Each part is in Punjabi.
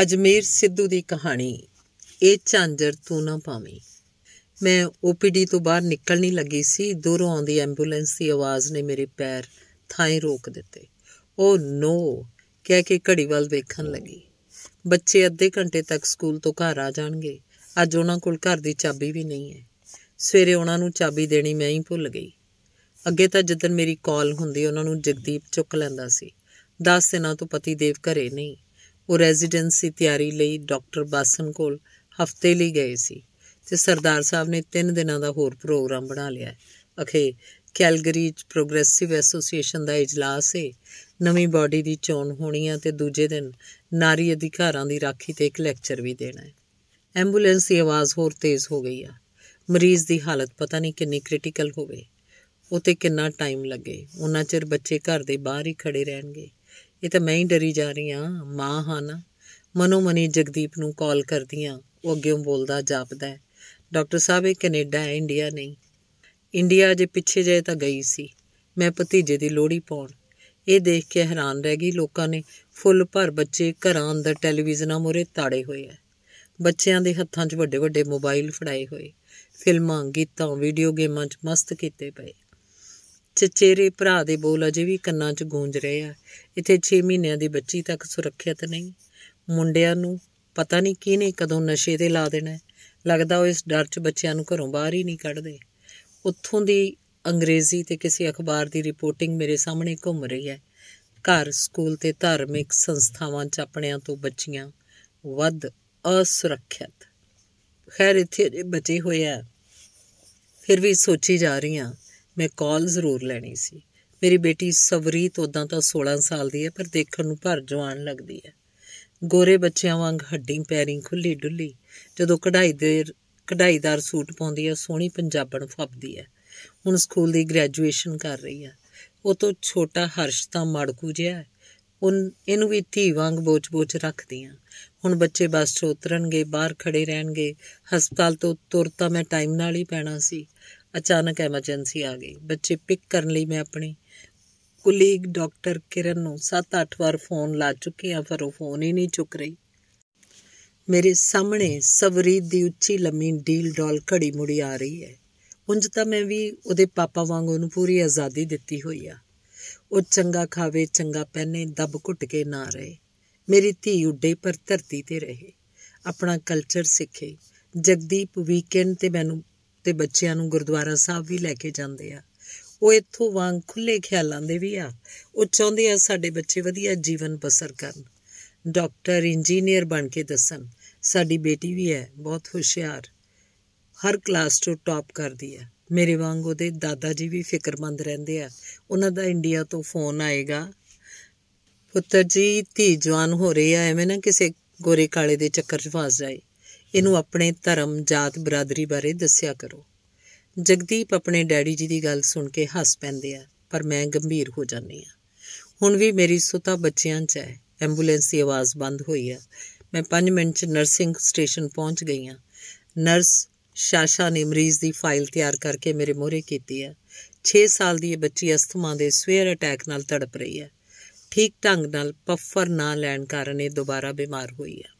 ਅਜਮੇਰ ਸਿੱਧੂ ਦੀ ਕਹਾਣੀ ਇਹ ਝਾਂਜਰ ਤੂੰ ਨਾ ਪਾਵੇਂ ਮੈਂ ਓਪੀਡੀ ਤੋਂ ਬਾਹਰ ਨਿਕਲਣੀ ਲੱਗੀ ਸੀ ਦੂਰੋਂ ਆਉਂਦੀ ਐਂਬੂਲੈਂਸ ਦੀ ਆਵਾਜ਼ ਨੇ ਮੇਰੇ ਪੈਰ ਥਾਂ ਰੋਕ ਦਿੱਤੇ ਓ ਨੋ ਕਹਿ ਕੇ ਘੜੀ ਵੱਲ ਵੇਖਣ ਲੱਗੀ ਬੱਚੇ ਅੱਧੇ ਘੰਟੇ ਤੱਕ ਸਕੂਲ ਤੋਂ ਘਰ ਆ ਜਾਣਗੇ ਅੱਜ ਉਹਨਾਂ ਕੋਲ ਘਰ ਦੀ ਚਾਬੀ ਵੀ ਨਹੀਂ ਹੈ ਸਵੇਰੇ ਉਹਨਾਂ ਨੂੰ ਚਾਬੀ ਦੇਣੀ ਮੈਂ ਹੀ ਭੁੱਲ ਗਈ ਅੱਗੇ ਤਾਂ ਜਦੋਂ ਮੇਰੀ ਕਾਲ ਹੁੰਦੀ ਉਹਨਾਂ ਨੂੰ ਜਗਦੀਪ ਚੁੱਕ ਲੈਂਦਾ ਸੀ 10 ਦਿਨਾਂ ਤੋਂ ਪਤੀ ਦੇਵ ਘਰੇ ਨਹੀਂ ਉਹ ਰੈਜ਼ੀਡੈਂਸੀ ਤਿਆਰੀ ਲਈ ਡਾਕਟਰ ਬਾਸਨ ਕੋਲ ਹਫਤੇ ਲਈ ਗਏ ਸੀ ਤੇ ਸਰਦਾਰ ਸਾਹਿਬ ਨੇ 3 ਦਿਨਾਂ ਦਾ ਹੋਰ ਪ੍ਰੋਗਰਾਮ ਬਣਾ ਲਿਆ ਅਖੇ ਕੈਲਗਰੀ ਚ ਪ੍ਰੋਗਰੈਸਿਵ ਐਸੋਸੀਏਸ਼ਨ ਦਾ اجلاس ਹੈ ਨਵੀਂ ਬਾਡੀ ਦੀ ਚੋਣ ਹੋਣੀ ਹੈ ਤੇ ਦੂਜੇ ਦਿਨ ਨਾਰੀ ਅਧਿਕਾਰਾਂ ਦੀ ਰਾਖੀ ਤੇ ਇੱਕ ਲੈਕਚਰ ਵੀ ਦੇਣਾ ਹੈ ਐਂਬੂਲੈਂਸ ਦੀ ਆਵਾਜ਼ ਹੋਰ ਤੇਜ਼ ਹੋ ਗਈ ਆ ਮਰੀਜ਼ ਦੀ ਹਾਲਤ ਪਤਾ ਨਹੀਂ ਕਿੰਨੀ ਕ੍ਰਿਟੀਕਲ ਹੋਵੇ ਉਤੇ ਕਿੰਨਾ ਟਾਈਮ ਲੱਗੇ ਉਹਨਾਂ ਚਿਰ ਬੱਚੇ ਘਰ ਦੇ ਬਾਹਰ ਹੀ ਖੜੇ ਰਹਿਣਗੇ ਇਹ ਤਾਂ ਮੈਂ ਹੀ ਡਰੀ ਜਾ ਰਹੀ ਆ ਮਾਂ ਹਾਂ ਨਾ ਮਨੋ ਮਨੀ ਜਗਦੀਪ ਨੂੰ ਕਾਲ ਕਰਦੀ ਆ ਉਹ ਅੱਗੇ ਬੋਲਦਾ ਜਾਪਦਾ ਡਾਕਟਰ ਸਾਹਿਬ ਇਹ ਕੈਨੇਡਾ ਹੈ ਇੰਡੀਆ ਨਹੀਂ ਇੰਡੀਆ ਜੇ ਪਿੱਛੇ ਜਾਏ ਤਾਂ ਗਈ ਸੀ ਮੈਂ ਭਤੀਜੇ ਦੀ ਲੋਹੜੀ ਪਾਉਣ ਇਹ ਦੇਖ ਕੇ ਹੈਰਾਨ ਰਹਿ ਗਈ ਲੋਕਾਂ ਨੇ ਫੁੱਲ ਭਰ ਬੱਚੇ ਘਰਾਂ ਅੰਦਰ ਟੈਲੀਵਿਜ਼ਨਾਂ ਮੋਰੇ ਤਾੜੇ ਹੋਏ ਆ ਬੱਚਿਆਂ ਦੇ ਹੱਥਾਂ 'ਚ ਵੱਡੇ ਵੱਡੇ ਮੋਬਾਈਲ ਫੜਾਏ ਹੋਏ ਫਿਲਮਾਂ ਗੀਤਾਂ ਵੀਡੀਓ ਗੇਮਾਂ 'ਚ ਮਸਤ ਕੀਤੇ ਪਏ ਚਚੇਰੇ ਭਰਾ ਦੇ ਬੋਲ ਅਜੇ ਵੀ ਕੰਨਾਂ 'ਚ ਗੂੰਜ ਰਹੇ ਆ ਇੱਥੇ 6 ਮਹੀਨਿਆਂ ਦੀ ਬੱਚੀ ਤੱਕ ਸੁਰੱਖਿਅਤ ਨਹੀਂ ਮੁੰਡਿਆਂ ਨੂੰ ਪਤਾ ਨਹੀਂ ਕਿਹਨੇ ਕਦੋਂ ਨਸ਼ੇ ਤੇ ਲਾ ਦੇਣਾ ਲੱਗਦਾ ਉਹ ਇਸ ਡਰ 'ਚ ਬੱਚਿਆਂ ਨੂੰ ਘਰੋਂ ਬਾਹਰ ਹੀ ਨਹੀਂ ਕੱਢਦੇ ਉੱਥੋਂ ਦੀ ਅੰਗਰੇਜ਼ੀ ਤੇ ਕਿਸੇ ਅਖਬਾਰ ਦੀ ਰਿਪੋਰਟਿੰਗ ਮੇਰੇ ਸਾਹਮਣੇ ਘੁੰਮ ਰਹੀ ਹੈ ਘਰ ਸਕੂਲ ਤੇ ਧਾਰਮਿਕ ਸੰਸਥਾਵਾਂ 'ਚ ਆਪਣਿਆਂ ਤੋਂ ਬੱਚੀਆਂ ਵੱਧ ਅਸੁਰੱਖਿਅਤ ਖੈਰ ਇੱਥੇ ਬੱਚੇ ਹੋਇਆ ਫਿਰ ਵੀ ਸੋਚੀ ਜਾ ਰਹੀ ਮੈਂ ਕਾਲ ਜ਼ਰੂਰ ਲੈਣੀ ਸੀ ਮੇਰੀ ਬੇਟੀ ਸਵਰੀਤ ਉਦਾਂ ਤਾਂ 16 ਸਾਲ ਦੀ ਹੈ ਪਰ ਦੇਖਣ ਨੂੰ ਭਰ ਜਵਾਨ ਲੱਗਦੀ ਹੈ ਗੋਰੇ ਬੱਚਿਆਂ ਵਾਂਗ ਹੱਡੀ ਪੈਰੀ ਖੁੱਲੀ ਡੁੱਲੀ ਜਦੋਂ ਕਢਾਈ ਦੇ ਕਢਾਈਦਾਰ ਸੂਟ ਪਾਉਂਦੀ ਹੈ ਸੋਹਣੀ ਪੰਜਾਬਣ ਫੱਬਦੀ ਹੈ ਹੁਣ ਸਕੂਲ ਦੀ ਗ੍ਰੈਜੂਏਸ਼ਨ ਕਰ ਰਹੀ ਹੈ ਉਹ ਤੋਂ ਛੋਟਾ ਹਰਸ਼ ਤਾਂ ਮੜਕੂ ਜਿਹਾ ਹੈ ਉਹ ਇਹਨੂੰ ਵੀ ਧੀ ਵਾਂਗ ਬੋਚ-ਬੋਚ ਰੱਖਦੀ ਆ ਹੁਣ ਬੱਚੇ ਬੱਸ 'ਚ ਉਤਰਨਗੇ ਬਾਹਰ ਖੜੇ ਰਹਿਣਗੇ ਹਸਪਤਾਲ ਤੋਂ ਤੁਰ ਤਾਂ ਮੈਂ ਟਾਈਮ ਨਾਲ ਹੀ ਪੈਣਾ ਸੀ ਅਚਾਨਕ ਐਮਰਜੈਂਸੀ ਆ ਗਈ ਬੱਚੇ ਪਿਕ ਕਰਨ ਲਈ ਮੈਂ ਆਪਣੀ ਕੁਲੀਗ ਡਾਕਟਰ ਕਿਰਨ ਨੂੰ 7-8 ਵਾਰ ਫੋਨ ਲਾ ਚੁੱਕੀ ਆ ਪਰ ਉਹ ਫੋਨ ਹੀ ਨਹੀਂ ਚੁੱਕ ਰਹੀ ਮੇਰੇ ਸਾਹਮਣੇ ਸਵਰੀਤ ਦੀ ਉੱਚੀ ਲੰਮੀ ਡੀਲ ਡਾਲ ਘੜੀ ਮੁੜੀ ਆ ਰਹੀ ਹੈ ਉਂਝ ਤਾਂ ਮੈਂ ਵੀ ਉਹਦੇ ਪਾਪਾ ਵਾਂਗ ਉਹਨੂੰ ਪੂਰੀ ਆਜ਼ਾਦੀ ਦਿੱਤੀ ਹੋਈ ਆ ਉਹ ਚੰਗਾ ਖਾਵੇ ਚੰਗਾ ਪਹਿਨੇ ਦਬ ਘੁੱਟ ਕੇ ਨਾ ਰਹੇ ਮੇਰੀ ਧੀ ਉੱਡੇ ਪਰ ਧਰਤੀ ਤੇ ਰਹੇ ਆਪਣਾ ਕਲਚਰ ਸਿੱਖੇ ਜਗਦੀਪ ਵੀਕਐਂਡ ਤੇ ਮੈਨੂੰ ਤੇ ਬੱਚਿਆਂ ਨੂੰ ਗੁਰਦੁਆਰਾ ਸਾਹਿਬ ਵੀ ਲੈ ਕੇ ਜਾਂਦੇ ਆ ਉਹ ਇੱਥੋਂ ਵਾਂਗ ਖੁੱਲੇ ਖਿਆਲਾਂ ਦੇ ਵੀ ਆ ਉਹ ਚਾਹੁੰਦੇ ਆ ਸਾਡੇ ਬੱਚੇ ਵਧੀਆ ਜੀਵਨ ਬਸਰ ਕਰਨ ਡਾਕਟਰ ਇੰਜੀਨੀਅਰ ਬਣ ਕੇ ਦੱਸਣ ਸਾਡੀ ਬੇਟੀ ਵੀ ਹੈ ਬਹੁਤ ਹੁਸ਼ਿਆਰ ਹਰ ਕਲਾਸ ਤੋਂ ਟੌਪ ਕਰਦੀ ਹੈ ਮੇਰੇ ਵਾਂਗ ਉਹਦੇ ਦਾਦਾ ਜੀ ਵੀ ਫਿਕਰਮੰਦ ਰਹਿੰਦੇ ਆ ਉਹਨਾਂ ਦਾ ਇੰਡੀਆ ਤੋਂ ਫੋਨ ਆਏਗਾ ਪੁੱਤਰ ਜੀ ਧੀ ਜਵਾਨ ਹੋ ਰਹੀ ਆ ਐਵੇਂ ਨਾ ਕਿਸੇ ਗੋਰੇ ਕਾਲੇ ਦੇ ਚੱਕਰ 'ਚ ਫਸ ਜਾਏ ਇਹਨੂੰ ਆਪਣੇ ਧਰਮ ਜਾਤ ਬਰਾਦਰੀ ਬਾਰੇ ਦੱਸਿਆ ਕਰੋ ਜਗਦੀਪ ਆਪਣੇ ਡੈਡੀ ਜੀ ਦੀ ਗੱਲ ਸੁਣ ਕੇ ਹੱਸ ਪੈਂਦੇ ਆ ਪਰ ਮੈਂ ਗੰਭੀਰ ਹੋ ਜਾਂਦੀ ਆ ਹੁਣ ਵੀ ਮੇਰੀ ਸੁਤਾ ਬੱਚਿਆਂ 'ਚ ਹੈ ਐਂਬੂਲੈਂਸ ਦੀ ਆਵਾਜ਼ ਬੰਦ ਹੋਈ ਆ ਮੈਂ 5 ਮਿੰਟ 'ਚ ਨਰਸਿੰਗ ਸਟੇਸ਼ਨ ਪਹੁੰਚ ਗਈ ਆ ਨਰਸ ਸ਼ਾਸ਼ਾ ਨੇ ਮਰੀਜ਼ ਦੀ ਫਾਈਲ ਤਿਆਰ ਕਰਕੇ ਮੇਰੇ ਮੋਹਰੇ ਕੀਤੀ ਆ 6 ਸਾਲ ਦੀ ਇਹ ਬੱਚੀ ਅਸਥਮਾ ਦੇ ਸਵੇਅਰ ਅਟੈਕ ਨਾਲ ਤੜਪ ਰਹੀ ਹੈ ਠੀਕ ਢੰਗ ਨਾਲ ਪਫਰ ਨਾ ਲੈਣ ਕਾਰਨ ਇਹ ਦੁਬਾਰਾ ਬਿਮਾਰ ਹੋਈ ਹੈ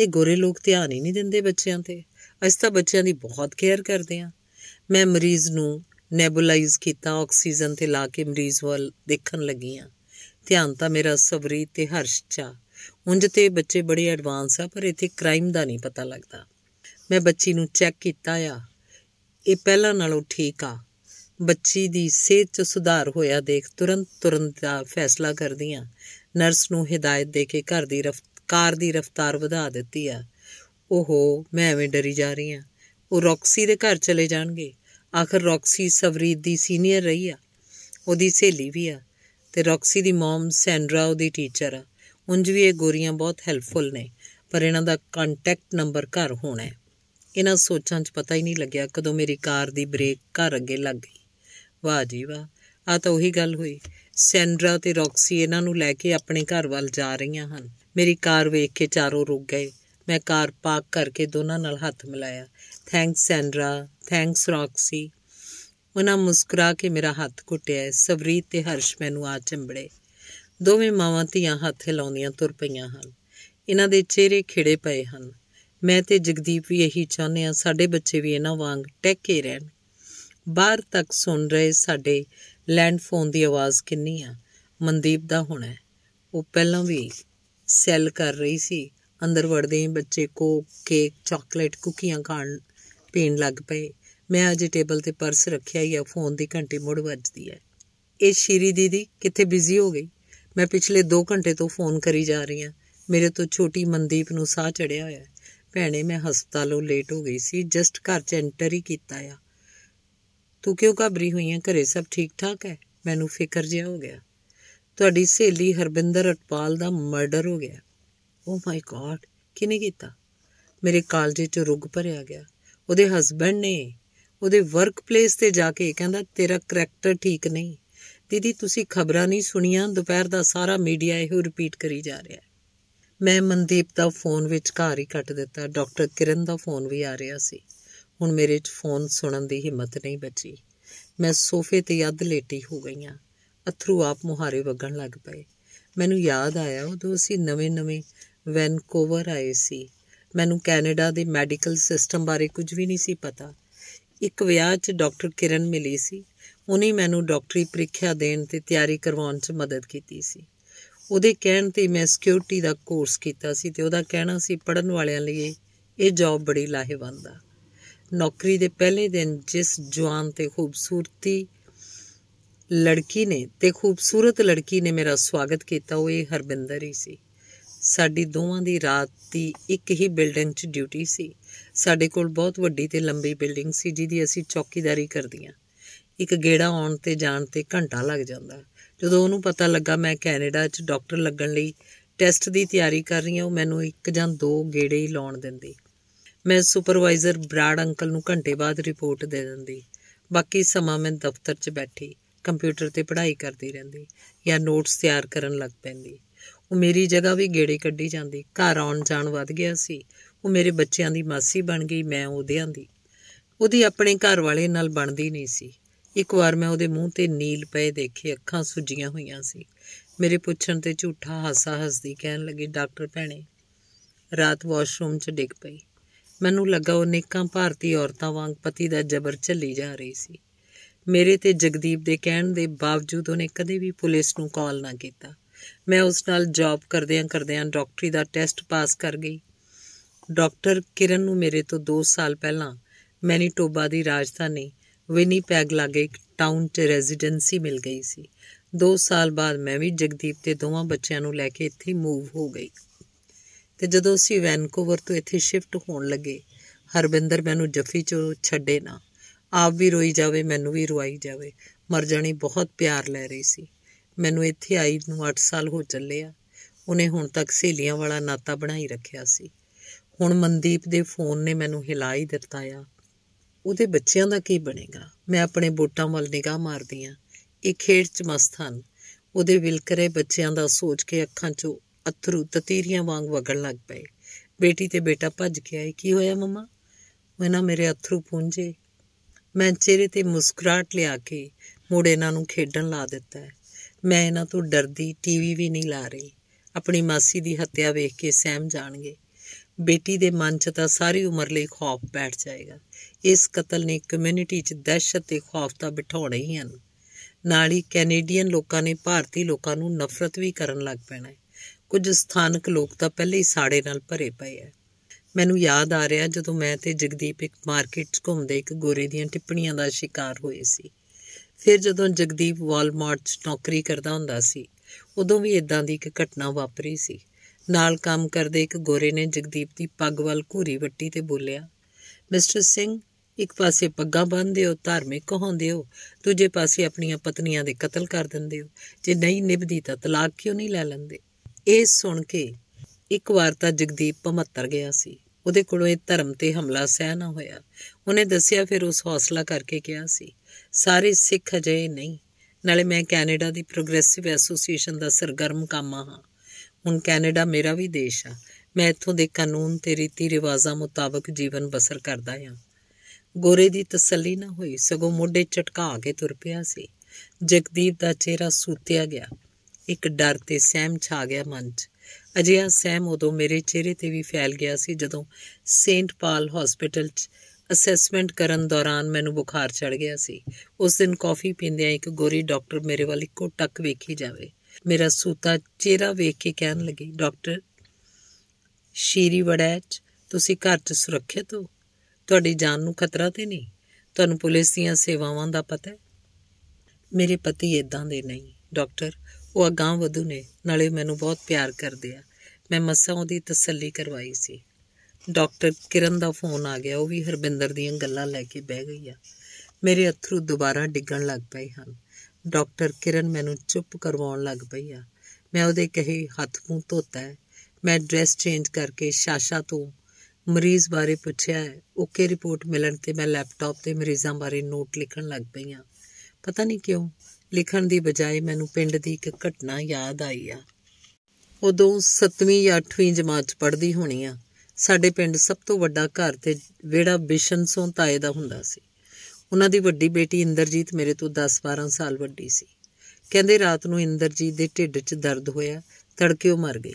ਇਹ ਗੋਰੇ ਲੋਕ ਧਿਆਨ ਹੀ ਨਹੀਂ ਦਿੰਦੇ ਬੱਚਿਆਂ ਤੇ ਅਸੀਂ ਤਾਂ ਬੱਚਿਆਂ ਦੀ ਬਹੁਤ ਕੇਅਰ ਕਰਦੇ ਆ ਮੈਂ ਮਰੀਜ਼ ਨੂੰ ਨੈਬੂਲਾਈਜ਼ ਕੀਤਾ ਆਕਸੀਜਨ ਤੇ ਲਾ ਕੇ ਮਰੀਜ਼ ਵੱਲ ਦੇਖਣ ਲੱਗੀ ਆ ਧਿਆਨ ਤਾਂ ਮੇਰਾ ਸਬਰੀ ਤੇ ਹਰਸ਼ ਚਾ ਉਂਝ ਤੇ ਬੱਚੇ ਬੜੇ ਐਡਵਾਂਸ ਆ ਪਰ ਇੱਥੇ ਕ੍ਰਾਈਮ ਦਾ ਨਹੀਂ ਪਤਾ ਲੱਗਦਾ ਮੈਂ ਬੱਚੀ ਨੂੰ ਚੈੱਕ ਕੀਤਾ ਆ ਇਹ ਪਹਿਲਾਂ ਨਾਲੋਂ ਠੀਕ ਆ ਬੱਚੀ ਦੀ ਸਿਹਤ 'ਚ ਸੁਧਾਰ ਹੋਇਆ ਦੇਖ ਤੁਰੰਤ ਤੁਰੰਤ ਦਾ ਫੈਸਲਾ ਕਰਦੀ ਆ ਨਰਸ ਨੂੰ ਹਦਾਇਤ ਦੇ ਕੇ ਘਰ ਦੀ ਰਫ ਕਾਰ ਦੀ ਰਫ਼ਤਾਰ ਵਧਾ ਦਿੱਤੀ ਆ ਓਹੋ ਮੈਂ ਐਵੇਂ ਡਰੀ ਜਾ ਰਹੀ ਆ ਉਹ ਰੌਕਸੀ ਦੇ ਘਰ ਚਲੇ ਜਾਣਗੇ ਆਖਰ ਰੌਕਸੀ ਸਵਰੀਦ ਦੀ ਸੀਨੀਅਰ ਰਹੀ ਆ ਉਹਦੀ ਸਹੇਲੀ ਵੀ ਆ ਤੇ ਰੌਕਸੀ ਦੀ ਮਮ ਸੈਂਡਰਾ ਉਹਦੀ ਟੀਚਰ ਆ ਉਂਝ ਵੀ ਇਹ ਗੋਰੀਆਂ ਬਹੁਤ ਹੈਲਪਫੁਲ ਨੇ ਪਰ ਇਹਨਾਂ ਦਾ ਕੰਟੈਕਟ ਨੰਬਰ ਘਰ ਹੋਣਾ ਹੈ ਇਹਨਾਂ ਸੋਚਾਂ 'ਚ ਪਤਾ ਹੀ ਨਹੀਂ ਲੱਗਿਆ ਕਦੋਂ ਮੇਰੀ ਕਾਰ ਦੀ ਬ੍ਰੇਕ ਘਰ ਅੱਗੇ ਲੱਗ ਗਈ ਵਾਹ ਜੀ ਵਾਹ ਆ ਤਾਂ ਉਹੀ ਗੱਲ ਹੋਈ ਸੈਂਡਰਾ ਤੇ ਰੌਕਸੀ ਇਹਨਾਂ ਨੂੰ ਲੈ ਕੇ ਆਪਣੇ ਘਰ ਵੱਲ ਜਾ ਰਹੀਆਂ ਹਨ ਮੇਰੀ ਕਾਰ ਵੇਖ ਕੇ ਚਾਰੋਂ ਰੁਕ ਗਏ ਮੈਂ ਕਾਰ ਪਾਰਕ ਕਰਕੇ ਦੋਨਾਂ ਨਾਲ ਹੱਥ ਮਿਲਾਇਆ ਥੈਂਕਸ ਸੈਂਡਰਾ ਥੈਂਕਸ ਰੌਕਸੀ ਉਹਨਾਂ ਮੁਸਕਰਾ ਕੇ ਮੇਰਾ ਹੱਥ ਘੁੱਟਿਆ ਸਵਰੀਤ ਤੇ ਹਰਸ਼ ਮੈਨੂੰ ਆ ਚੰਬੜੇ ਦੋਵੇਂ ਮਾਵਾਂ ਧੀਆਂ ਹੱਥ ਹਿਲਾਉਂਦੀਆਂ ਤੁਰ ਪਈਆਂ ਹਨ ਇਹਨਾਂ ਦੇ ਚਿਹਰੇ ਖਿੜੇ ਪਏ ਹਨ ਮੈਂ ਤੇ ਜਗਦੀਪ ਵੀ ਇਹੀ ਚਾਹੁੰਦੇ ਆ ਸਾਡੇ ਬੱਚੇ ਵੀ ਇਹਨਾਂ ਵਾਂਗ ਟੈਕੇ ਰਹਿਣ ਬਾਹਰ ਤੱਕ ਸੁਣ ਰਹੇ ਸਾਡੇ ਲੈਂਡਫੋਨ ਦੀ ਆਵਾਜ਼ ਕਿੰਨੀ ਆ ਮਨਦੀਪ ਦਾ ਹੋਣਾ ਉਹ ਪਹਿਲਾਂ ਵੀ ਸੈੱਲ ਕਰ ਰਹੀ ਸੀ ਅੰਦਰ ਵੜਦੇ ਹੀ ਬੱਚੇ ਕੋ ਕੇਕ ਚਾਕਲੇਟ ਕੁਕੀਆਂ ਖਾਣ ਪੀਣ ਲੱਗ ਪਏ ਮੈਂ ਅਜੇ ਟੇਬਲ ਤੇ ਪਰਸ ਰੱਖਿਆ ਹੀ ਆ ਫੋਨ ਦੀ ਘੰਟੀ ਮੁੜ ਵੱਜਦੀ ਹੈ ਇਹ ਸ਼ੀਰੀ ਦੀਦੀ ਕਿੱਥੇ ਬਿਜ਼ੀ ਹੋ ਗਈ ਮੈਂ ਪਿਛਲੇ 2 ਘੰਟੇ ਤੋਂ ਫੋਨ ਕਰੀ ਜਾ ਰਹੀ ਹਾਂ ਮੇਰੇ ਤੋਂ ਛੋਟੀ ਮਨਦੀਪ ਨੂੰ ਸਾਹ ਚੜਿਆ ਹੋਇਆ ਹੈ ਭੈਣੇ ਮੈਂ ਹਸਪਤਾਲੋਂ ਲੇਟ ਹੋ ਗਈ ਸੀ ਜਸਟ ਘਰ ਚ ਐਂਟਰ ਹੀ ਕੀਤਾ ਆ ਤੂੰ ਕਿਉਂ ਘਬਰੀ ਹੋਈ ਹੈ ਘਰੇ ਸਭ ਠੀਕ ਠਾਕ ਹੈ ਮੈਨੂੰ ਫਿਕਰ ਜਿਹਾ ਹੋ ਗਿਆ ਤੁਹਾਡੀ ਸਹੇਲੀ ਹਰਬਿੰਦਰ ਅਟਪਾਲ ਦਾ ਮਰਡਰ ਹੋ ਗਿਆ ਓ ਮਾਈ ਗਾਡ ਕਿਨੇ ਕੀਤਾ ਮੇਰੇ ਕਾਲਜੇ 'ਚ ਰੁਗ ਭਰਿਆ ਗਿਆ ਉਹਦੇ ਹਸਬੰਡ ਨੇ ਉਹਦੇ ਵਰਕ ਪਲੇਸ ਤੇ ਜਾ ਕੇ ਕਹਿੰਦਾ ਤੇਰਾ ਕੈਰੈਕਟਰ ਠੀਕ ਨਹੀਂ ਦੀਦੀ ਤੁਸੀਂ ਖਬਰਾਂ ਨਹੀਂ ਸੁਣੀਆਂ ਦੁਪਹਿਰ ਦਾ ਸਾਰਾ ਮੀਡੀਆ ਇਹੋ ਰਿਪੀਟ ਕਰੀ ਜਾ ਰਿਹਾ ਹੈ ਮੈਂ ਮਨਦੀਪ ਦਾ ਫੋਨ ਵਿੱਚ ਘਾਰ ਹੀ ਕੱਟ ਦਿੱਤਾ ਡਾਕਟਰ ਕਿਰਨ ਦਾ ਫੋਨ ਵੀ ਆ ਰਿਹਾ ਸੀ ਹੁਣ ਮੇਰੇ 'ਚ ਫੋਨ ਸੁਣਨ ਦੀ ਹਿੰਮਤ ਨਹੀਂ ਬਚੀ ਮੈਂ ਸੋਫੇ ਤੇ ਅੱਧ ਲੇਟੀ ਹੋ ਗਈਆਂ ਅਥਰੂ ਆਪ ਮੁਹਾਰੇ ਵਗਣ ਲੱਗ ਪਏ ਮੈਨੂੰ ਯਾਦ ਆਇਆ ਉਦੋਂ ਅਸੀਂ ਨਵੇਂ-ਨਵੇਂ ਵੈਨਕੂਵਰ ਆਏ ਸੀ ਮੈਨੂੰ ਕੈਨੇਡਾ ਦੇ ਮੈਡੀਕਲ ਸਿਸਟਮ ਬਾਰੇ ਕੁਝ ਵੀ ਨਹੀਂ ਸੀ ਪਤਾ ਇੱਕ ਵਿਆਹ 'ਚ ਡਾਕਟਰ ਕਿਰਨ ਮਿਲੀ ਸੀ ਉਹਨੇ ਮੈਨੂੰ ਡਾਕਟਰੀ ਪ੍ਰੀਖਿਆ ਦੇਣ ਤੇ ਤਿਆਰੀ ਕਰਵਾਉਣ 'ਚ ਮਦਦ ਕੀਤੀ ਸੀ ਉਹਦੇ ਕਹਿਣ ਤੇ ਮੈਂ ਸਿਕਿਉਰਿਟੀ ਦਾ ਕੋਰਸ ਕੀਤਾ ਸੀ ਤੇ ਉਹਦਾ ਕਹਿਣਾ ਸੀ ਪੜਨ ਵਾਲਿਆਂ ਲਈ ਇਹ ਜੌਬ ਬੜੀ ਲਾਹੇਵੰਦ ਆ ਨੌਕਰੀ ਦੇ ਪਹਿਲੇ ਦਿਨ ਜਿਸ ਜਵਾਨ ਤੇ ਖੂਬਸੂਰਤੀ ਲੜਕੀ ਨੇ ਤੇ ਖੂਬਸੂਰਤ ਲੜਕੀ ਨੇ ਮੇਰਾ ਸਵਾਗਤ ਕੀਤਾ ਉਹ ਇਹ ਹਰਬਿੰਦਰ ਹੀ ਸੀ ਸਾਡੀ ਦੋਵਾਂ ਦੀ ਰਾਤ ਦੀ ਇੱਕ ਹੀ ਬਿਲਡਿੰਗ 'ਚ ਡਿਊਟੀ ਸੀ ਸਾਡੇ ਕੋਲ ਬਹੁਤ ਵੱਡੀ ਤੇ ਲੰਬੀ ਬਿਲਡਿੰਗ ਸੀ ਜਿਹਦੀ ਅਸੀਂ ਚੌਕੀਦਾਰੀ ਕਰਦੀਆਂ ਇੱਕ ਗੇੜਾ ਆਉਣ ਤੇ ਜਾਣ ਤੇ ਘੰਟਾ ਲੱਗ ਜਾਂਦਾ ਜਦੋਂ ਉਹਨੂੰ ਪਤਾ ਲੱਗਾ ਮੈਂ ਕੈਨੇਡਾ 'ਚ ਡਾਕਟਰ ਲੱਗਣ ਲਈ ਟੈਸਟ ਦੀ ਤਿਆਰੀ ਕਰ ਰਹੀ ਹਾਂ ਉਹ ਮੈਨੂੰ ਇੱਕ ਜਾਂ ਦੋ ਗੇੜੇ ਹੀ ਲਾਉਣ ਦਿੰਦੀ ਮੈਂ ਸੁਪਰਵਾਈਜ਼ਰ ਬਰਾੜ ਅੰਕਲ ਨੂੰ ਘੰਟੇ ਬਾਅਦ ਰਿਪੋਰਟ ਦੇ ਦਿੰਦੀ ਬਾਕੀ ਸਮਾਂ ਮੈਂ ਦਫ਼ਤਰ 'ਚ ਬੈਠੀ ਕੰਪਿਊਟਰ ਤੇ ਪੜ੍ਹਾਈ ਕਰਦੀ ਰਹਿੰਦੀ ਜਾਂ ਨੋਟਸ ਤਿਆਰ ਕਰਨ ਲੱਗ ਪੈਂਦੀ ਉਹ ਮੇਰੀ ਜਗ੍ਹਾ ਵੀ ਗੇੜੇ ਕੱਢੀ ਜਾਂਦੀ ਘਰ ਆਉਣ ਜਾਣ ਵੱਧ ਗਿਆ ਸੀ ਉਹ ਮੇਰੇ ਬੱਚਿਆਂ ਦੀ ਮਾਸੀ ਬਣ ਗਈ ਮੈਂ ਉਹਦਿਆਂ ਦੀ ਉਹਦੀ ਆਪਣੇ ਘਰ ਵਾਲੇ ਨਾਲ ਬਣਦੀ ਨਹੀਂ ਸੀ ਇੱਕ ਵਾਰ ਮੈਂ ਉਹਦੇ ਮੂੰਹ ਤੇ ਨੀਲ ਪਏ ਦੇਖੇ ਅੱਖਾਂ ਸੁੱਜੀਆਂ ਹੋਈਆਂ ਸੀ ਮੇਰੇ ਪੁੱਛਣ ਤੇ ਝੂਠਾ ਹਾਸਾ ਹੱਸਦੀ ਕਹਿਣ ਲੱਗੀ ਡਾਕਟਰ ਭੈਣੇ ਰਾਤ ਵਾਸ਼ਰੂਮ 'ਚ ਡਿੱਗ ਪਈ ਮੈਨੂੰ ਲੱਗਾ ਉਹ ਨੇਕਾਂ ਭਾਰਤੀ ਔਰਤਾਂ ਵਾਂਗ ਪਤੀ ਦਾ ਜ਼ਬਰ ਚੱਲੀ ਜਾ ਰਹੀ ਸੀ ਮੇਰੇ ਤੇ ਜਗਦੀਪ ਦੇ ਕਹਿਣ ਦੇ ਬਾਵਜੂਦ ਉਹਨੇ ਕਦੇ ਵੀ ਪੁਲਿਸ ਨੂੰ ਕਾਲ ਨਾ ਕੀਤਾ ਮੈਂ ਉਸ ਨਾਲ ਜੌਬ ਕਰਦਿਆਂ ਕਰਦਿਆਂ ਡਾਕਟਰੀ ਦਾ ਟੈਸਟ ਪਾਸ ਕਰ ਗਈ ਡਾਕਟਰ ਕਿਰਨ ਨੂੰ ਮੇਰੇ ਤੋਂ 2 ਸਾਲ ਪਹਿਲਾਂ ਮੈਨੀਟੋਬਾ ਦੀ ਰਾਜਧਾਨੀ ਵਿਨੀਪੈਗ ਲਾਗੇ ਇੱਕ ਟਾਊਨ 'ਚ ਰੈਜ਼ੀਡੈਂਸੀ ਮਿਲ ਗਈ ਸੀ 2 ਸਾਲ ਬਾਅਦ ਮੈਂ ਵੀ ਜਗਦੀਪ ਤੇ ਦੋਵਾਂ ਬੱਚਿਆਂ ਨੂੰ ਲੈ ਕੇ ਇੱਥੇ ਮੂਵ ਹੋ ਗਈ ਤੇ ਜਦੋਂ ਅਸੀਂ ਵੈਨਕੂਵਰ ਤੋਂ ਇੱਥੇ ਸ਼ਿਫਟ ਹੋਣ ਲੱਗੇ ਹਰਬਿੰਦਰ ਮੈਨੂੰ ਜੱਫੀ 'ਚ ਛੱਡੇ ਨਾ ਆਪ ਵੀ ਰੋਈ ਜਾਵੇ ਮੈਨੂੰ ਵੀ ਰੁਆਈ ਜਾਵੇ ਜਾਣੀ ਬਹੁਤ ਪਿਆਰ ਲੈ ਰਹੀ ਸੀ ਮੈਨੂੰ ਇੱਥੇ ਆਈ ਨੂੰ 8 ਸਾਲ ਹੋ ਚੱਲੇ ਆ ਉਹਨੇ ਹੁਣ ਤੱਕ ਸਹੇਲੀਆਂ ਵਾਲਾ ਨਾਤਾ ਬਣਾਈ ਰੱਖਿਆ ਸੀ ਹੁਣ ਮਨਦੀਪ ਦੇ ਫੋਨ ਨੇ ਮੈਨੂੰ ਹਿਲਾ ਹੀ ਦਿੱਤਾ ਆ ਉਹਦੇ ਬੱਚਿਆਂ ਦਾ ਕੀ ਬਣੇਗਾ ਮੈਂ ਆਪਣੇ ਬੋਟਾਂ ਵੱਲ ਨਿਗਾਹ ਮਾਰਦੀ ਆ ਇਹ ਖੇਡ 'ਚ ਮਸਤ ਹਨ ਉਹਦੇ ਵਿਲਕਰੇ ਬੱਚਿਆਂ ਦਾ ਸੋਚ ਕੇ ਅੱਖਾਂ 'ਚੋਂ ਅਥਰੂ ਤਤੀਰੀਆਂ ਵਾਂਗ ਵਗਣ ਲੱਗ ਪਏ ਬੇਟੀ ਤੇ ਬੇਟਾ ਭੱਜ ਕੇ ਆਏ ਕੀ ਹੋਇਆ ਮਮਾ ਮੈਨਾਂ ਮੇਰੇ ਅਥਰੂ ਪੁੰਝੇ ਮੈਂ ਚਿਹਰੇ ਤੇ ਮੁਸਕਰਾਟ ਲਿਆ ਕੇ ਮੁੜ ਇਹਨਾਂ ਨੂੰ ਖੇਡਣ ਲਾ ਦਿੱਤਾ ਹੈ ਮੈਂ ਇਹਨਾਂ ਤੋਂ ਡਰਦੀ ਟੀਵੀ ਵੀ ਨਹੀਂ ਲਾ ਰਹੀ ਆਪਣੀ ਮਾਸੀ ਦੀ ਹੱਤਿਆ ਵੇਖ ਕੇ ਸਹਿਮ ਜਾਣਗੇ ਬੇਟੀ ਦੇ ਮਨ 'ਚ ਤਾਂ ਸਾਰੀ ਉਮਰ ਲਈ ਖੌਫ ਬੈਠ ਜਾਏਗਾ ਇਸ ਕਤਲ ਨੇ ਕਮਿਊਨਿਟੀ 'ਚ ਦਹਿਸ਼ਤ ਤੇ ਖੌਫ ਤਾਂ ਬਿਠਾਉਣੇ ਹੀ ਹਨ ਨਾਲ ਹੀ ਕੈਨੇਡੀਅਨ ਲੋਕਾਂ ਨੇ ਭਾਰਤੀ ਲੋਕਾਂ ਨੂੰ ਨਫ਼ਰਤ ਵੀ ਕਰਨ ਲੱਗ ਪੈਣਾ ਹੈ ਕੁਝ ਸਥਾਨਕ ਲੋਕ ਤਾਂ ਪਹਿਲੇ ਹੀ ਸਾੜੇ ਨਾਲ ਭਰੇ ਪਏ ਆ ਮੈਨੂੰ ਯਾਦ ਆ ਰਿਹਾ ਜਦੋਂ ਮੈਂ ਤੇ ਜਗਦੀਪ ਇੱਕ ਮਾਰਕੀਟ ਘੁੰਮਦੇ ਇੱਕ ਗੋਰੇ ਦੀਆਂ ਟਿੱਪਣੀਆਂ ਦਾ ਸ਼ਿਕਾਰ ਹੋਏ ਸੀ ਫਿਰ ਜਦੋਂ ਜਗਦੀਪ ਵਾਲਮਾਰਟ 'ਚ ਨੌਕਰੀ ਕਰਦਾ ਹੁੰਦਾ ਸੀ ਉਦੋਂ ਵੀ ਇਦਾਂ ਦੀ ਇੱਕ ਘਟਨਾ ਵਾਪਰੀ ਸੀ ਨਾਲ ਕੰਮ ਕਰਦੇ ਇੱਕ ਗੋਰੇ ਨੇ ਜਗਦੀਪ ਦੀ ਪੱਗ ਵੱਲ ਘੂਰੀ ਵੱਟੀ ਤੇ ਬੋਲਿਆ ਮਿਸਟਰ ਸਿੰਘ ਇੱਕ ਪਾਸੇ ਪੱਗਾਂ ਬੰਨਦੇ ਹੋ ਧਾਰਮਿਕ ਕਹਾਉਂਦੇ ਹੋ ਦੂਜੇ ਪਾਸੇ ਆਪਣੀਆਂ ਪਤਨੀਆਂ ਦੇ ਕਤਲ ਕਰ ਦਿੰਦੇ ਹੋ ਜੇ ਨਹੀਂ ਨਿਭਦੀ ਤਾਂ ਤਲਾਕ ਕਿਉਂ ਨਹੀਂ ਲੈ ਲੈਂਦੇ ਇਹ ਸੁਣ ਕੇ ਇੱਕ ਵਾਰ ਤਾਂ ਜਗਦੀਪ ਭਮੱਤਰ ਗਿਆ ਸੀ ਉਹਦੇ ਕੋਲੋਂ ਇਹ ਧਰਮ ਤੇ ਹਮਲਾ ਸਹਿ ਨਾ ਹੋਇਆ ਉਹਨੇ ਦੱਸਿਆ ਫਿਰ ਉਸ ਹੌਸਲਾ ਕਰਕੇ ਕਿਹਾ ਸੀ ਸਾਰੇ ਸਿੱਖ ਅਜੇ ਨਹੀਂ ਨਾਲੇ ਮੈਂ ਕੈਨੇਡਾ ਦੀ ਪ੍ਰੋਗਰੈਸਿਵ ਐਸੋਸੀਏਸ਼ਨ ਦਾ ਸਰਗਰਮ ਕਾਮਾ ਹਾਂ ਹੁਣ ਕੈਨੇਡਾ ਮੇਰਾ ਵੀ ਦੇਸ਼ ਆ ਮੈਂ ਇੱਥੋਂ ਦੇ ਕਾਨੂੰਨ ਤੇ ਰੀਤੀ ਰਿਵਾਜ਼ਾਂ ਮੁਤਾਬਕ ਜੀਵਨ ਬਸਰ ਕਰਦਾ ਹਾਂ ਗੋਰੇ ਦੀ ਤਸੱਲੀ ਨਾ ਹੋਈ ਸਗੋਂ ਮੋਢੇ ਝਟਕਾ ਕੇ ਤੁਰ ਪਿਆ ਸੀ ਜਗਦੀਪ ਦਾ ਚਿਹਰਾ ਸੂਤਿਆ ਗਿਆ ਇੱਕ ਡਰ ਤੇ ਸਹਿਮ ਛਾ ਗਿਆ ਮਨ 'ਚ ਅਜਿਹਾ ਸਹਿਮ ਉਦੋਂ ਮੇਰੇ ਚਿਹਰੇ ਤੇ ਵੀ ਫੈਲ ਗਿਆ ਸੀ ਜਦੋਂ ਸੇਂਟ ਪਾਲ ਹਸਪੀਟਲ 'ਚ ਅਸੈਸਮੈਂਟ ਕਰਨ ਦੌਰਾਨ ਮੈਨੂੰ ਬੁਖਾਰ ਚੜ ਗਿਆ ਸੀ ਉਸ ਦਿਨ ਕਾਫੀ ਪੀਂਦਿਆਂ ਇੱਕ ਗੋਰੀ ਡਾਕਟਰ ਮੇਰੇ ਵੱਲ ਇੱਕੋ ਟੱਕ ਵੇਖੀ ਜਾਵੇ ਮੇਰਾ ਸੂਤਾ ਚਿਹਰਾ ਵੇਖ ਕੇ ਕਹਿਣ ਲੱਗੀ ਡਾਕਟਰ ਸ਼ੀਰੀ ਵੜੈਚ ਤੁਸੀਂ ਘਰ 'ਚ ਸੁਰੱਖਿਅਤ ਹੋ ਤੁਹਾਡੀ ਜਾਨ ਨੂੰ ਖਤਰਾ ਤੇ ਨਹੀਂ ਤੁਹਾਨੂੰ ਪੁਲਿਸ ਦੀਆਂ ਸੇਵਾਵਾਂ ਦਾ ਪਤਾ ਹੈ ਮੇਰੇ ਪਤੀ ਇਦਾਂ ਦੇ ਨਹੀਂ ਡਾਕਟਰ ਉਹ ਅਗਾਂ ਵਧੂ ਨੇ ਨਾਲੇ ਮੈਨੂੰ ਬਹੁਤ ਪਿਆਰ ਕਰਦੇ ਆ ਮੈਂ ਮਸਾਂ ਉਹਦੀ ਤਸੱਲੀ ਕਰਵਾਈ ਸੀ ਡਾਕਟਰ ਕਿਰਨ ਦਾ ਫੋਨ ਆ ਗਿਆ ਉਹ ਵੀ ਹਰਬਿੰਦਰ ਦੀਆਂ ਗੱਲਾਂ ਲੈ ਕੇ ਬਹਿ ਗਈ ਆ ਮੇਰੇ ਅਥਰੂ ਦੁਬਾਰਾ ਡਿੱਗਣ ਲੱਗ ਪਏ ਹਨ ਡਾਕਟਰ ਕਿਰਨ ਮੈਨੂੰ ਚੁੱਪ ਕਰਵਾਉਣ ਲੱਗ ਪਈ ਆ ਮੈਂ ਉਹਦੇ ਕਹੇ ਹੱਥ ਮੂੰਹ ਧੋਤਾ ਹੈ ਮੈਂ ਡਰੈਸ ਚੇਂਜ ਕਰਕੇ ਸ਼ਾਸ਼ਾ ਤੋਂ ਮਰੀਜ਼ ਬਾਰੇ ਪੁੱਛਿਆ ਓਕੇ ਰਿਪੋਰਟ ਮਿਲਣ ਤੇ ਮੈਂ ਲੈਪਟਾਪ ਤੇ ਮਰੀਜ਼ਾਂ ਬਾਰੇ ਨੋਟ ਲਿਖਣ ਲੱਗ ਪਈ ਆ ਪਤਾ ਨਹੀਂ ਕਿਉਂ ਲਿਖਣ ਦੀ ਬਜਾਏ ਮੈਨੂੰ ਪਿੰਡ ਦੀ ਇੱਕ ਘਟਨਾ ਯਾਦ ਆਈ ਆ ਉਦੋਂ 7ਵੀਂ ਜਾਂ 8ਵੀਂ ਜਮਾਤ ਚ ਪੜ੍ਹਦੀ ਹੋਣੀ ਆ ਸਾਡੇ ਪਿੰਡ ਸਭ ਤੋਂ ਵੱਡਾ ਘਰ ਤੇ ਵਿਹੜਾ ਬਿਸ਼ਨ ਸੋਂ ਤਾਏ ਦਾ ਹੁੰਦਾ ਸੀ ਉਹਨਾਂ ਦੀ ਵੱਡੀ ਬੇਟੀ ਇੰਦਰਜੀਤ ਮੇਰੇ ਤੋਂ 10-12 ਸਾਲ ਵੱਡੀ ਸੀ ਕਹਿੰਦੇ ਰਾਤ ਨੂੰ ਇੰਦਰਜੀਤ ਦੇ ਢਿੱਡ 'ਚ ਦਰਦ ਹੋਇਆ ਤੜਕੇ ਉਹ ਮਰ ਗਈ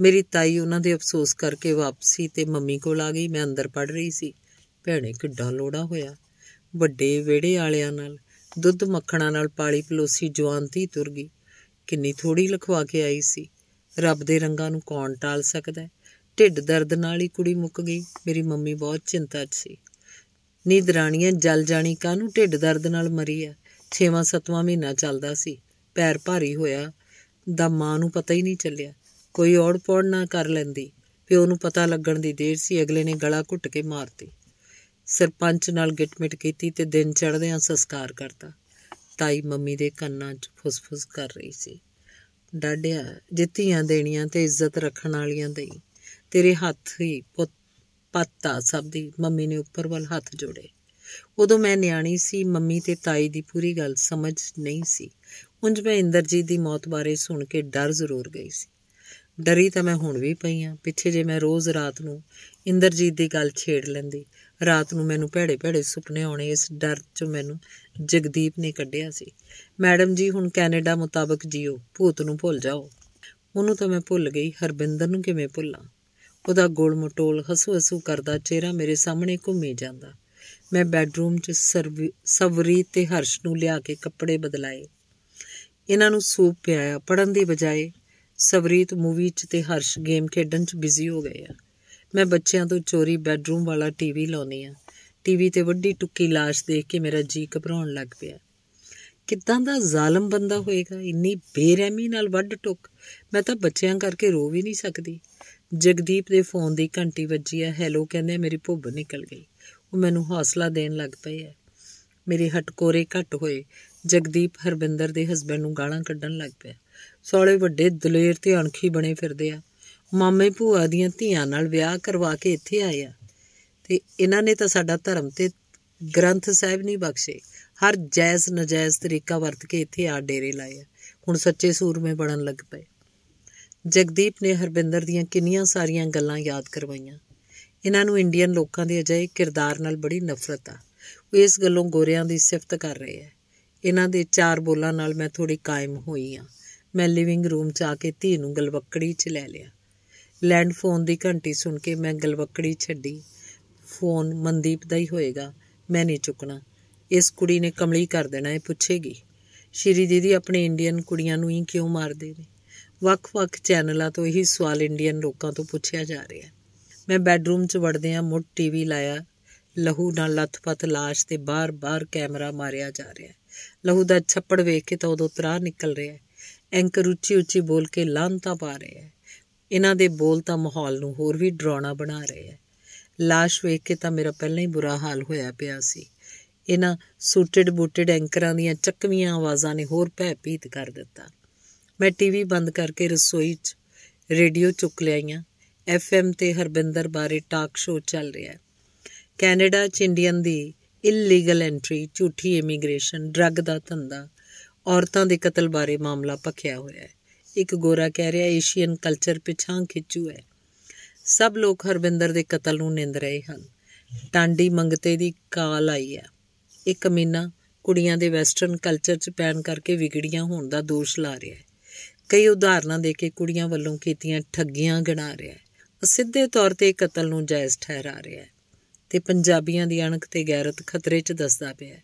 ਮੇਰੀ ਤਾਈ ਉਹਨਾਂ ਦੇ ਅਫਸੋਸ ਕਰਕੇ ਵਾਪਸੀ ਤੇ ਮੰਮੀ ਕੋਲ ਆ ਗਈ ਮੈਂ ਅੰਦਰ ਪੜ ਰਹੀ ਸੀ ਭੈਣੇ ਕਿੱਡਾ ਲੋੜਾ ਹੋਇਆ ਵੱਡੇ ਵਿਹੜੇ ਵਾਲਿਆਂ ਨਾਲ ਦੁੱਧ ਮੱਖਣਾ ਨਾਲ ਪਾਲੀ ਪਲੋਸੀ ਜਵਾਨਤੀ ਤੁਰ ਗਈ ਕਿੰਨੀ ਥੋੜੀ ਲਖਵਾ ਕੇ ਆਈ ਸੀ ਰੱਬ ਦੇ ਰੰਗਾਂ ਨੂੰ ਕੌਣ ਟਾਲ ਸਕਦਾ ਢਿੱਡ ਦਰਦ ਨਾਲ ਹੀ ਕੁੜੀ ਮੁੱਕ ਗਈ ਮੇਰੀ ਮੰਮੀ ਬਹੁਤ ਚਿੰਤਾ 'ਚ ਸੀ ਨੀਂਦ ਰਾਣੀਆਂ ਜਲ ਜਾਣੀ ਕਾਹਨੂੰ ਢਿੱਡ ਦਰਦ ਨਾਲ ਮਰੀ ਆ 6ਵਾਂ 7ਵਾਂ ਮਹੀਨਾ ਚੱਲਦਾ ਸੀ ਪੈਰ ਭਾਰੀ ਹੋਇਆ ਦਾ ਮਾਂ ਨੂੰ ਪਤਾ ਹੀ ਨਹੀਂ ਚੱਲਿਆ ਕੋਈ ਔੜ ਪੌੜ ਨਾ ਕਰ ਲੈਂਦੀ ਪਿਓ ਨੂੰ ਪਤਾ ਲੱਗਣ ਦੀ ਦੇਰ ਸੀ ਅਗਲੇ ਨੇ ਗਲਾ ਘੁੱਟ ਕੇ ਮਾਰਤੀ ਸਰਪੰਚ ਨਾਲ ਗਿਟਮਿਟ ਕੀਤੀ ਤੇ ਦਿਨ ਚੜ੍ਹਦਿਆਂ ਸੰਸਕਾਰ ਕਰਤਾ ਤਾਈ ਮੰਮੀ ਦੇ ਕੰਨਾਂ 'ਚ ਫੁਸਫੁਸ ਕਰ ਰਹੀ ਸੀ ਡਾਡਿਆ ਜਿੱਤੀਆਂ ਦੇਣੀਆਂ ਤੇ ਇੱਜ਼ਤ ਰੱਖਣ ਵਾਲੀਆਂ ਦੇ ਤੇਰੇ ਹੱਥ ਹੀ ਪੁੱਤ ਪੱਤਾ ਸਭ ਦੀ ਮੰਮੀ ਨੇ ਉੱਪਰ ਵੱਲ ਹੱਥ ਜੋੜੇ ਉਦੋਂ ਮੈਂ ਨਿਆਣੀ ਸੀ ਮੰਮੀ ਤੇ ਤਾਈ ਦੀ ਪੂਰੀ ਗੱਲ ਸਮਝ ਨਹੀਂ ਸੀ ਉੰਜ ਮੈਂ ਇੰਦਰਜੀਤ ਦੀ ਮੌਤ ਬਾਰੇ ਸੁਣ ਕੇ ਡਰ ਜ਼ਰੂਰ ਗਈ ਸੀ ਡਰੀ ਤਾਂ ਮੈਂ ਹੁਣ ਵੀ ਪਈ ਆ ਪਿੱਛੇ ਜੇ ਮੈਂ ਰੋਜ਼ ਰਾਤ ਨੂੰ ਇੰਦਰਜੀਤ ਦੀ ਗੱਲ ਛੇੜ ਲੈਂਦੀ ਰਾਤ ਨੂੰ ਮੈਨੂੰ ਭੇੜੇ ਭੇੜੇ ਸੁਪਨੇ ਆਉਣੇ ਇਸ ਡਰ ਚ ਮੈਨੂੰ ਜਗਦੀਪ ਨੇ ਕੱਢਿਆ ਸੀ ਮੈਡਮ ਜੀ ਹੁਣ ਕੈਨੇਡਾ ਮੁਤਾਬਕ ਜਿਓ ਭੂਤ ਨੂੰ ਭੁੱਲ ਜਾਓ ਉਹਨੂੰ ਤਾਂ ਮੈਂ ਭੁੱਲ ਗਈ ਹਰਬਿੰਦਰ ਨੂੰ ਕਿਵੇਂ ਭੁੱਲਾਂ ਉਹਦਾ ਗੋਲ ਮਟੋਲ ਹਸੂ ਹਸੂ ਕਰਦਾ ਚਿਹਰਾ ਮੇਰੇ ਸਾਹਮਣੇ ਘੁੰਮੇ ਜਾਂਦਾ ਮੈਂ ਬੈੱਡਰੂਮ 'ਚ ਸਵਰੀ ਤੇ ਹਰਸ਼ ਨੂੰ ਲਿਆ ਕੇ ਕੱਪੜੇ ਬਦਲਾਏ ਇਹਨਾਂ ਨੂੰ ਸੂਪ ਪਿਆਇਆ ਪੜਨ ਦੀ ਬਜਾਏ ਸਵਰੀਤ ਮੂਵੀ 'ਚ ਤੇ ਹਰਸ਼ ਗੇਮ ਖੇਡਣ 'ਚ ਬਿਜ਼ੀ ਹੋ ਗਏ ਆ ਮੈਂ ਬੱਚਿਆਂ ਤੋਂ ਚੋਰੀ ਬੈੱਡਰੂਮ ਵਾਲਾ ਟੀਵੀ ਲਾਉਣੀ ਆ ਟੀਵੀ ਤੇ ਵੱਡੀ ਟੁੱਕੀ লাশ ਦੇਖ ਕੇ ਮੇਰਾ ਜੀ ਘਬਰਾਉਣ ਲੱਗ ਪਿਆ ਕਿੱਦਾਂ ਦਾ ਜ਼ਾਲਮ ਬੰਦਾ ਹੋਏਗਾ ਇੰਨੀ ਬੇਰਹਿਮੀ ਨਾਲ ਵੱਢ ਟੁੱਕ ਮੈਂ ਤਾਂ ਬੱਚਿਆਂ ਕਰਕੇ ਰੋ ਵੀ ਨਹੀਂ ਸਕਦੀ ਜਗਦੀਪ ਦੇ ਫੋਨ ਦੀ ਘੰਟੀ ਵੱਜੀ ਆ ਹੈਲੋ ਕਹਿੰਦੇ ਮੇਰੀ ਭੁੱਬ ਨਿਕਲ ਗਈ ਉਹ ਮੈਨੂੰ ਹੌਸਲਾ ਦੇਣ ਲੱਗ ਪਈ ਐ ਮੇਰੇ ਹਟਕੋਰੇ ਘਟ ਹੋਏ ਜਗਦੀਪ ਹਰਬਿੰਦਰ ਦੇ ਹਸਬੰਡ ਨੂੰ ਗਾਲਾਂ ਕੱਢਣ ਲੱਗ ਪਿਆ ਸੌਲੇ ਵੱਡੇ ਦਲੇਰ ਤੇ ਅਣਖੀ ਬਣੇ ਫਿਰਦੇ ਆ ਮਾਮੇ ਭੂਆ ਦੀਆਂ ਧੀਆਂ ਨਾਲ ਵਿਆਹ ਕਰਵਾ ਕੇ ਇੱਥੇ ਆਏ ਆ ਤੇ ਇਹਨਾਂ ਨੇ ਤਾਂ ਸਾਡਾ ਧਰਮ ਤੇ ਗ੍ਰੰਥ ਸਾਹਿਬ ਨਹੀਂ ਬਖਸ਼ੇ ਹਰ ਜਾਇਜ਼ ਨਜਾਇਜ਼ ਤਰੀਕਾ ਵਰਤ ਕੇ ਇੱਥੇ ਆ ਡੇਰੇ ਲਾਏ ਆ ਹੁਣ ਸੱਚੇ ਸੂਰਮੇ ਬਣਨ ਲੱਗ ਪਏ ਜਗਦੀਪ ਨੇ ਹਰਬਿੰਦਰ ਦੀਆਂ ਕਿੰਨੀਆਂ ਸਾਰੀਆਂ ਗੱਲਾਂ ਯਾਦ ਕਰਵਾਈਆਂ ਇਹਨਾਂ ਨੂੰ ਇੰਡੀਅਨ ਲੋਕਾਂ ਦੇ ਅਜਿਹੇ ਕਿਰਦਾਰ ਨਾਲ ਬੜੀ ਨਫ਼ਰਤ ਆ ਉਹ ਇਸ ਗੱਲੋਂ ਗੋਰਿਆਂ ਦੀ ਸਿਫਤ ਕਰ ਰਹੇ ਐ ਇਹਨਾਂ ਦੇ ਚਾਰ ਬੋਲਾਂ ਨਾਲ ਮੈਂ ਥੋੜੀ ਕਾਇਮ ਹੋਈ ਆ ਮੈਂ ਲਿਵਿੰਗ ਰੂਮ 'ਚ ਆ ਕੇ ਧੀ ਨੂੰ ਗਲਵੱਕੜੀ 'ਚ ਲੈ ਲਿਆ ਲੈਂਡ ਫੋਨ ਦੀ ਘੰਟੀ ਸੁਣ ਕੇ ਮੈਂ ਗਲਵਕੜੀ ਛੱਡੀ ਫੋਨ ਮਨਦੀਪ ਦਾ ਹੀ ਹੋਏਗਾ ਮੈਂ ਨਹੀਂ ਚੁੱਕਣਾ ਇਸ ਕੁੜੀ ਨੇ ਕਮਲੀ ਕਰ ਦੇਣਾ ਇਹ ਪੁੱਛੇਗੀ ਸ਼੍ਰੀ ਦੀਦੀ ਆਪਣੇ ਇੰਡੀਅਨ ਕੁੜੀਆਂ ਨੂੰ ਹੀ ਕਿਉਂ ਮਾਰਦੇ ਨੇ ਵੱਖ-ਵੱਖ ਚੈਨਲਾਂ ਤੋਂ ਇਹੀ ਸਵਾਲ ਇੰਡੀਅਨ ਲੋਕਾਂ ਤੋਂ ਪੁੱਛਿਆ ਜਾ ਰਿਹਾ ਹੈ ਮੈਂ ਬੈੱਡਰੂਮ 'ਚ ਵੜਦੇ ਆ ਮੁੱਢ ਟੀਵੀ ਲਾਇਆ ਲਹੂ ਨਾਲ ਲੱਥਪੱਥ ਲਾਸ਼ ਤੇ ਬਾਰ-ਬਾਰ ਕੈਮਰਾ ਮਾਰਿਆ ਜਾ ਰਿਹਾ ਹੈ ਲਹੂ ਦਾ ਛੱਪੜ ਵੇਖ ਕੇ ਤਾਂ ਉਦੋਂ ਤਰਾ ਨਿਕਲ ਰਿਹਾ ਹੈ ਐਂਕਰ ਉੱਚੀ-ਉੱਚੀ ਬੋਲ ਕੇ ਲਾਂਤਾ ਪਾ ਰਿਹਾ ਹੈ ਇਹਨਾਂ ਦੇ ਬੋਲ ਤਾਂ ਮਾਹੌਲ ਨੂੰ ਹੋਰ ਵੀ ਡਰਾਉਣਾ ਬਣਾ ਰਹੇ ਐ লাশ ਵੇਖ ਕੇ ਤਾਂ ਮੇਰਾ ਪਹਿਲਾਂ ਹੀ ਬੁਰਾ ਹਾਲ ਹੋਇਆ ਪਿਆ ਸੀ ਇਹਨਾਂ ਸੂਟਡ ਬੂਟਡ ਐਂਕਰਾਂ ਦੀਆਂ ਚੱਕਵੀਆਂ ਆਵਾਜ਼ਾਂ ਨੇ ਹੋਰ ਭੀਤ ਕਰ ਦਿੱਤਾ ਮੈਂ ਟੀਵੀ ਬੰਦ ਕਰਕੇ ਰਸੋਈ 'ਚ ਰੇਡੀਓ ਚੁੱਕ ਲਿਆਈਆਂ ਐਫਐਮ ਤੇ ਹਰਬਿੰਦਰ ਬਾਰੇ ਟਾਕ ਸ਼ੋਅ ਚੱਲ ਰਿਹਾ ਹੈ ਕੈਨੇਡਾ 'ਚ ਇੰਡੀਅਨ ਦੀ ਇਲੀਗਲ ਐਂਟਰੀ ਝੂਠੀ ਇਮੀਗ੍ਰੇਸ਼ਨ ਡਰੱਗ ਦਾ ਧੰਦਾ ਔਰਤਾਂ ਦੇ ਕਤਲ ਬਾਰੇ ਮਾਮਲਾ ਪਖਿਆ ਹੋਇਆ ਹੈ ਇੱਕ ਗੋਰਾ ਕਹਿ ਰਿਹਾ ਏਸ਼ੀਅਨ ਕਲਚਰ ਪਿਛਾਂ ਖਿੱਚੂ ਹੈ ਸਭ ਲੋਕ ਹਰਵਿੰਦਰ ਦੇ ਕਤਲ ਨੂੰ ਨਿੰਦ ਰਹੇ ਹਨ ਟਾਂਡੀ ਮੰਗਤੇ ਦੀ ਕਾਲ ਆਈ ਹੈ ਇਹ ਕਮੀਨਾ ਕੁੜੀਆਂ ਦੇ ਵੈਸਟਰਨ ਕਲਚਰ 'ਚ ਪੈਣ ਕਰਕੇ ਵਿਗੜੀਆਂ ਹੋਣ ਦਾ ਦੋਸ਼ ਲਾ ਰਿਹਾ ਹੈ ਕਈ ਉਦਾਹਰਨਾਂ ਦੇ ਕੇ ਕੁੜੀਆਂ ਵੱਲੋਂ ਕੀਤੀਆਂ ਠੱਗੀਆਂ ਗਿਣਾ ਰਿਹਾ ਹੈ ਉਹ ਸਿੱਧੇ ਤੌਰ ਤੇ ਕਤਲ ਨੂੰ ਜਾਇਜ਼ ਠਹਿਰਾ ਰਿਹਾ ਹੈ ਤੇ ਪੰਜਾਬੀਆਂ ਦੀ ਅਣਖ ਤੇ ਗੈਰਤ ਖਤਰੇ 'ਚ ਦੱਸਦਾ ਪਿਆ ਹੈ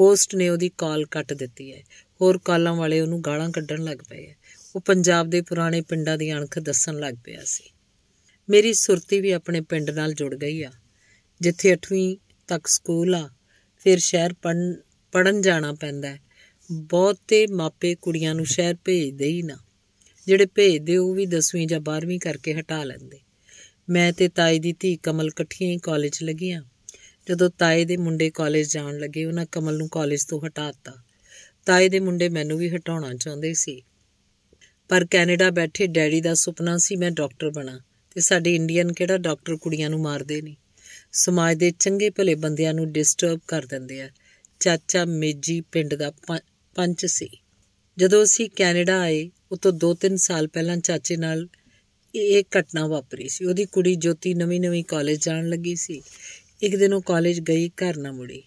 ਹੋਸਟ ਨੇ ਉਹਦੀ ਕਾਲ ਕੱਟ ਦਿੱਤੀ ਹੈ ਹੋਰ ਕਾਲਾਂ ਵਾਲੇ ਉਹਨੂੰ ਗਾਲਾਂ ਕੱਢਣ ਲੱਗ ਪਏ ਹੈ ਉਹ ਪੰਜਾਬ ਦੇ ਪੁਰਾਣੇ ਪਿੰਡਾਂ ਦੀ ਅਣਖ ਦੱਸਣ ਲੱਗ ਪਿਆ ਸੀ ਮੇਰੀ ਸੁਰਤੀ ਵੀ ਆਪਣੇ ਪਿੰਡ ਨਾਲ ਜੁੜ ਗਈ ਆ ਜਿੱਥੇ 8ਵੀਂ ਤੱਕ ਸਕੂਲ ਆ ਫਿਰ ਸ਼ਹਿਰ ਪੜਨ ਜਾਣਾ ਪੈਂਦਾ ਹੈ ਬਹੁਤੇ ਮਾਪੇ ਕੁੜੀਆਂ ਨੂੰ ਸ਼ਹਿਰ ਭੇਜਦੇ ਹੀ ਨਾ ਜਿਹੜੇ ਭੇਜਦੇ ਉਹ ਵੀ 10ਵੀਂ ਜਾਂ 12ਵੀਂ ਕਰਕੇ ਹਟਾ ਲੈਂਦੇ ਮੈਂ ਤੇ ਤਾਈ ਦੀ ਧੀ ਕਮਲ ਇਕੱਠੀਆਂ ਹੀ ਕਾਲਜ ਲੱਗੀਆਂ ਜਦੋਂ ਤਾਏ ਦੇ ਮੁੰਡੇ ਕਾਲਜ ਜਾਣ ਲੱਗੇ ਉਹਨਾਂ ਕਮਲ ਨੂੰ ਕਾਲਜ ਤੋਂ ਹਟਾਤਾ ਤਾਏ ਦੇ ਮੁੰਡੇ ਮੈਨੂੰ ਵੀ ਹਟਾਉਣਾ ਚਾਹੁੰਦੇ ਸੀ ਪਰ ਕੈਨੇਡਾ ਬੈਠੇ ਡੈਡੀ ਦਾ ਸੁਪਨਾ ਸੀ ਮੈਂ ਡਾਕਟਰ ਬਣਾ ਤੇ ਸਾਡੇ ਇੰਡੀਅਨ ਕਿਹੜਾ ਡਾਕਟਰ ਕੁੜੀਆਂ ਨੂੰ ਮਾਰਦੇ ਨਹੀਂ ਸਮਾਜ ਦੇ ਚੰਗੇ ਭਲੇ ਬੰਦਿਆਂ ਨੂੰ ਡਿਸਟਰਬ ਕਰ ਦਿੰਦੇ ਆ ਚਾਚਾ ਮੇਜੀ ਪਿੰਡ ਦਾ ਪੰਚ ਸੀ ਜਦੋਂ ਅਸੀਂ ਕੈਨੇਡਾ ਆਏ ਉਹ ਤੋਂ 2-3 ਸਾਲ ਪਹਿਲਾਂ ਚਾਚੇ ਨਾਲ ਇਹ ਘਟਨਾ ਵਾਪਰੀ ਸੀ ਉਹਦੀ ਕੁੜੀ ਜੋਤੀ ਨਵੀਂ-ਨਵੀਂ ਕਾਲਜ ਜਾਣ ਲੱਗੀ ਸੀ ਇੱਕ ਦਿਨ ਉਹ ਕਾਲਜ ਗਈ ਘਰ ਨਾ ਮੁੜੀ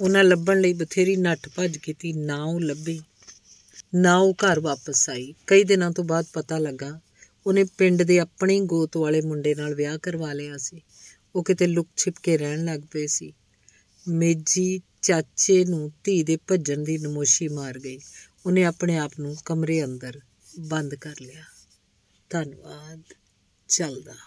ਉਹਨਾਂ ਲੱਭਣ ਲਈ ਬਥੇਰੀ ਨੱਠ ਭੱਜ ਕੀਤੀ ਨਾ ਉਹ ਲੱਭੀ ਨਾ ਉਹ ਘਰ ਵਾਪਸ ਆਈ ਕਈ ਦਿਨਾਂ ਤੋਂ ਬਾਅਦ ਪਤਾ ਲੱਗਾ ਉਹਨੇ ਪਿੰਡ ਦੇ ਆਪਣੇ ਗੋਤ ਵਾਲੇ ਮੁੰਡੇ ਨਾਲ ਵਿਆਹ ਕਰਵਾ ਲਿਆ ਸੀ ਉਹ ਕਿਤੇ ਲੁਕ ਛਿਪ ਕੇ ਰਹਿਣ ਲੱਗ ਪਏ ਸੀ ਮੇਜੀ ਚਾਚੇ ਨੂੰ ਧੀ ਦੇ ਭੱਜਣ ਦੀ ਨਮੋਸ਼ੀ ਮਾਰ ਗਈ ਉਹਨੇ ਆਪਣੇ ਆਪ ਨੂੰ ਕਮਰੇ ਅੰਦਰ ਬੰਦ ਕਰ ਲਿਆ ਧੰਨਵਾਦ ਚੱਲਦਾ